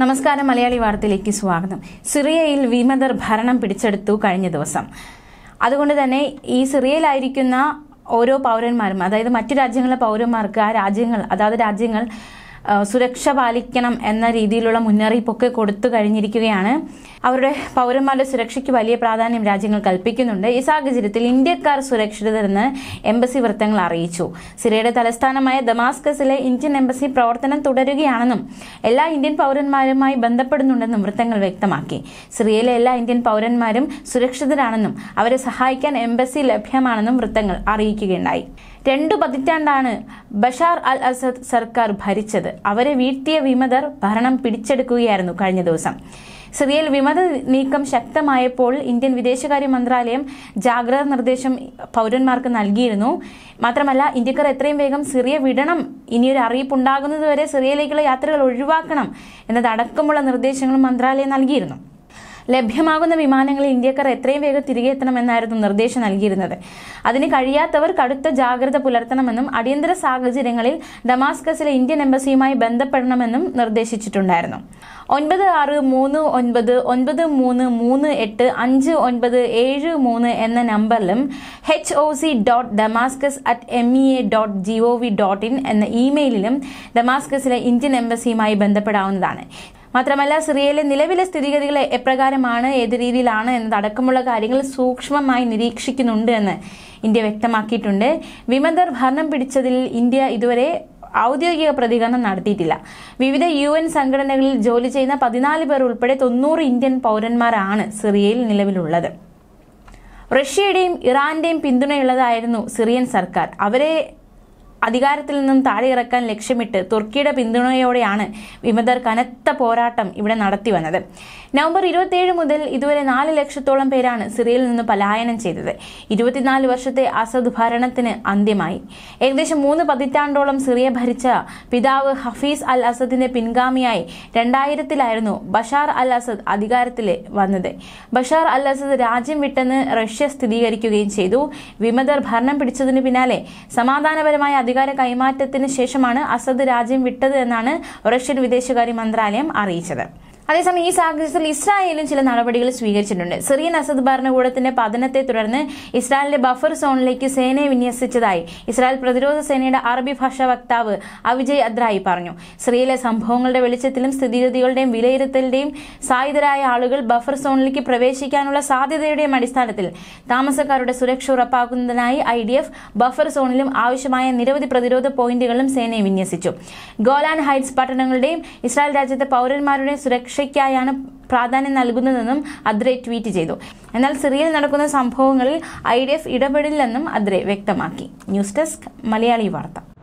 നമസ്കാരം മലയാളി വാർത്തയിലേക്ക് സ്വാഗതം സിറിയയിൽ വിമതർ ഭരണം പിടിച്ചെടുത്തു കഴിഞ്ഞ ദിവസം അതുകൊണ്ട് തന്നെ ഈ സിറിയയിലായിരിക്കുന്ന ഓരോ പൗരന്മാരും അതായത് മറ്റു രാജ്യങ്ങളിലെ പൗരന്മാർക്ക് ആ രാജ്യങ്ങൾ അതാത് രാജ്യങ്ങൾ സുരക്ഷ പാലിക്കണം എന്ന രീതിയിലുള്ള മുന്നറിയിപ്പൊക്കെ കൊടുത്തു കഴിഞ്ഞിരിക്കുകയാണ് അവരുടെ പൗരന്മാരുടെ സുരക്ഷയ്ക്ക് വലിയ പ്രാധാന്യം രാജ്യങ്ങൾ കൽപ്പിക്കുന്നുണ്ട് ഈ സാഹചര്യത്തിൽ ഇന്ത്യക്കാർ സുരക്ഷിതരെന്ന് എംബസി വൃത്തങ്ങൾ അറിയിച്ചു സിറിയയുടെ തലസ്ഥാനമായ ദമാസ്കസിലെ ഇന്ത്യൻ എംബസി പ്രവർത്തനം തുടരുകയാണെന്നും എല്ലാ ഇന്ത്യൻ പൗരന്മാരുമായി ബന്ധപ്പെടുന്നുണ്ടെന്നും വൃത്തങ്ങൾ വ്യക്തമാക്കി സിറിയയിലെ എല്ലാ ഇന്ത്യൻ പൗരന്മാരും സുരക്ഷിതരാണെന്നും അവരെ സഹായിക്കാൻ എംബസി ലഭ്യമാണെന്നും വൃത്തങ്ങൾ അറിയിക്കുകയുണ്ടായി രണ്ടു പതിറ്റാണ്ടാണ് ബഷാർ അൽ അസദ് സർക്കാർ ഭരിച്ചത് അവരെ വീഴ്ത്തിയ വിമതർ ഭരണം പിടിച്ചെടുക്കുകയായിരുന്നു കഴിഞ്ഞ ദിവസം സിറിയയിൽ വിമത നീക്കം ശക്തമായപ്പോൾ ഇന്ത്യൻ വിദേശകാര്യ മന്ത്രാലയം ജാഗ്രത നിർദ്ദേശം പൗരന്മാർക്ക് നൽകിയിരുന്നു മാത്രമല്ല ഇന്ത്യക്കാർ എത്രയും വേഗം സിറിയ വിടണം ഇനിയൊരു അറിയിപ്പ് ഉണ്ടാകുന്നതുവരെ സിറിയയിലേക്കുള്ള യാത്രകൾ ഒഴിവാക്കണം എന്നതടക്കമുള്ള നിർദ്ദേശങ്ങളും മന്ത്രാലയം നൽകിയിരുന്നു ലഭ്യമാകുന്ന വിമാനങ്ങളിൽ ഇന്ത്യക്കാർ എത്രയും വേഗം തിരികെ എത്തണമെന്നായിരുന്നു നിർദ്ദേശം നൽകിയിരുന്നത് അതിന് കഴിയാത്തവർ കടുത്ത ജാഗ്രത പുലർത്തണമെന്നും അടിയന്തര സാഹചര്യങ്ങളിൽ ഡമാസ്കസിലെ ഇന്ത്യൻ എംബസിയുമായി ബന്ധപ്പെടണമെന്നും നിർദ്ദേശിച്ചിട്ടുണ്ടായിരുന്നു ഒൻപത് ആറ് മൂന്ന് ഒൻപത് ഒൻപത് മൂന്ന് മൂന്ന് എട്ട് അഞ്ച് ഒൻപത് ഏഴ് മൂന്ന് എന്ന നമ്പറിലും H O C dot Damascus at M E A dot G O V dot in എന്ന ഇമെയിലിലും ഡമാസ്കസിലെ ഇന്ത്യൻ എംബസിയുമായി ബന്ധപ്പെടാവുന്നതാണ് മാത്രമല്ല സിറിയയിലെ നിലവിലെ സ്ഥിതിഗതികൾ എപ്രകാരമാണ് ഏത് രീതിയിലാണ് എന്നതടക്കമുള്ള കാര്യങ്ങൾ സൂക്ഷ്മമായി നിരീക്ഷിക്കുന്നുണ്ട് എന്ന് ഇന്ത്യ വ്യക്തമാക്കിയിട്ടുണ്ട് വിമതർ ഭരണം പിടിച്ചതിൽ ഇന്ത്യ ഇതുവരെ ഔദ്യോഗിക പ്രതികരണം നടത്തിയിട്ടില്ല വിവിധ യു എൻ സംഘടനകളിൽ ജോലി ചെയ്യുന്ന പതിനാല് പേർ ഉൾപ്പെടെ തൊണ്ണൂറ് ഇന്ത്യൻ പൗരന്മാരാണ് സിറിയയിൽ നിലവിലുള്ളത് റഷ്യയുടെയും ഇറാന്റെയും പിന്തുണയുള്ളതായിരുന്നു സിറിയൻ സർക്കാർ അവരെ അധികാരത്തിൽ നിന്നും താഴെയിറക്കാൻ ലക്ഷ്യമിട്ട് തുർക്കിയുടെ പിന്തുണയോടെയാണ് വിമതർ കനത്ത പോരാട്ടം ഇവിടെ നടത്തി വന്നത് നവംബർ ഇരുപത്തിയേഴ് മുതൽ ഇതുവരെ നാല് ലക്ഷത്തോളം പേരാണ് സിറിയയിൽ നിന്ന് പലായനം ചെയ്തത് ഇരുപത്തിനാല് വർഷത്തെ അസദ് ഭരണത്തിന് അന്ത്യമായി ഏകദേശം മൂന്ന് പതിറ്റാണ്ടോളം സിറിയ ഭരിച്ച പിതാവ് ഹഫീസ് അൽ അസദിന്റെ പിൻഗാമിയായി രണ്ടായിരത്തിലായിരുന്നു ബഷാർ അൽ അസദ് അധികാരത്തിൽ വന്നത് ബഷാർ അൽ അസദ് രാജ്യം വിട്ടെന്ന് റഷ്യ സ്ഥിരീകരിക്കുകയും ചെയ്തു വിമതർ ഭരണം പിടിച്ചതിന് പിന്നാലെ സമാധാനപരമായ അധികാര കൈമാറ്റത്തിന് ശേഷമാണ് അസദ് രാജ്യം വിട്ടത് എന്നാണ് റഷ്യൻ വിദേശകാര്യ മന്ത്രാലയം അറിയിച്ചത് അതേസമയം ഈ സാഹചര്യത്തിൽ ഇസ്രായേലും ചില നടപടികൾ സ്വീകരിച്ചിട്ടുണ്ട് സിറിയൻ അസദ് ഭരണകൂടത്തിന്റെ പതനത്തെ തുടർന്ന് ഇസ്രായേലിന്റെ ബഫർ സോണിലേക്ക് സേനയെ വിന്യസിച്ചതായി ഇസ്രായേൽ പ്രതിരോധ സേനയുടെ അറബി ഭാഷാ വക്താവ് അവിജയ് അദ്രായി പറഞ്ഞു സിറിയയിലെ സംഭവങ്ങളുടെ വെളിച്ചത്തിലും സ്ഥിതിഗതികളുടെയും വിലയിരുത്തലിന്റെയും സായുധരായ ആളുകൾ ബഫർ സോണിലേക്ക് പ്രവേശിക്കാനുള്ള സാധ്യതയുടെയും അടിസ്ഥാനത്തിൽ താമസക്കാരുടെ സുരക്ഷ ഉറപ്പാക്കുന്നതിനായി ഐ ഡി എഫ് ബഫർ സോണിലും ആവശ്യമായ നിരവധി പ്രതിരോധ പോയിന്റുകളിലും സേനയെ വിന്യസിച്ചു ഗോലാൻ ഹൈറ്റ്സ് പട്ടണങ്ങളുടെയും ഇസ്രായേൽ രാജ്യത്തെ പൌരന്മാരുടെയും സുരക്ഷ സുരക്ഷയ്ക്കായാണ് പ്രാധാന്യം നൽകുന്നതെന്നും അദ്രെ ട്വീറ്റ് ചെയ്തു എന്നാൽ സിറിയയിൽ നടക്കുന്ന സംഭവങ്ങളിൽ ഐ ഡി എഫ് ഇടപെടില്ലെന്നും അദ്രെ വ്യക്തമാക്കി ന്യൂസ് ഡെസ്ക് മലയാളി വാർത്ത